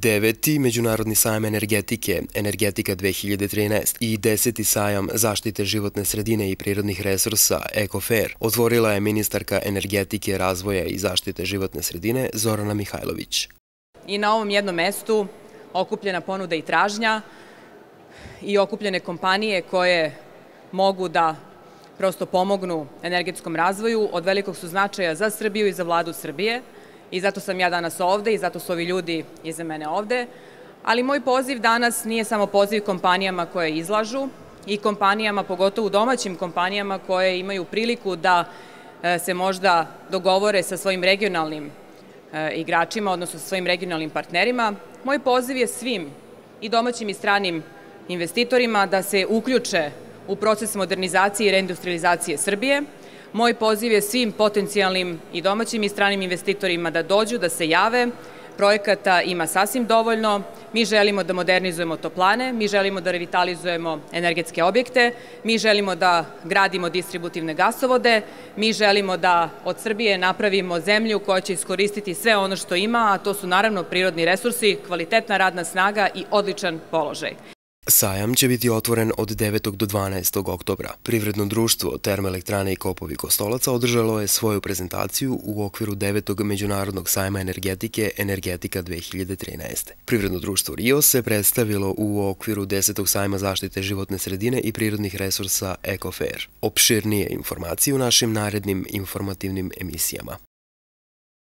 Deveti Međunarodni sajam energetike, Energetika 2013 i deseti sajam zaštite životne sredine i prirodnih resursa, Ecofair, otvorila je ministarka energetike, razvoja i zaštite životne sredine Zorana Mihajlović. I na ovom jednom mestu okupljena ponuda i tražnja i okupljene kompanije koje mogu da prosto pomognu energetskom razvoju od velikog su značaja za Srbiju i za vladu Srbije i zato sam ja danas ovde i zato su ovi ljudi iza mene ovde. Ali moj poziv danas nije samo poziv kompanijama koje izlažu i kompanijama, pogotovo domaćim kompanijama koje imaju priliku da e, se možda dogovore sa svojim regionalnim e, igračima, odnosno sa svojim regionalnim partnerima. Moj poziv je svim i domaćim i stranim investitorima da se uključe u proces modernizacije i reindustrializacije Srbije, Moj poziv je svim potencijalnim i domaćim i stranim investitorima da dođu, da se jave. Projekata ima sasvim dovoljno. Mi želimo da modernizujemo toplane, mi želimo da revitalizujemo energetske objekte, mi želimo da gradimo distributivne gasovode, mi želimo da od Srbije napravimo zemlju koja će iskoristiti sve ono što ima, a to su naravno prirodni resursi, kvalitetna radna snaga i odličan položaj. Sajam će biti otvoren od 9. do 12. oktobra. Privredno društvo Termoelektrane i Kopovi Kostolaca održalo je svoju prezentaciju u okviru 9. Međunarodnog sajma energetike Energetika 2013. Privredno društvo Rio se predstavilo u okviru 10. sajma zaštite životne sredine i prirodnih resursa Ecofair. Opširnije informacije u našim narednim informativnim emisijama.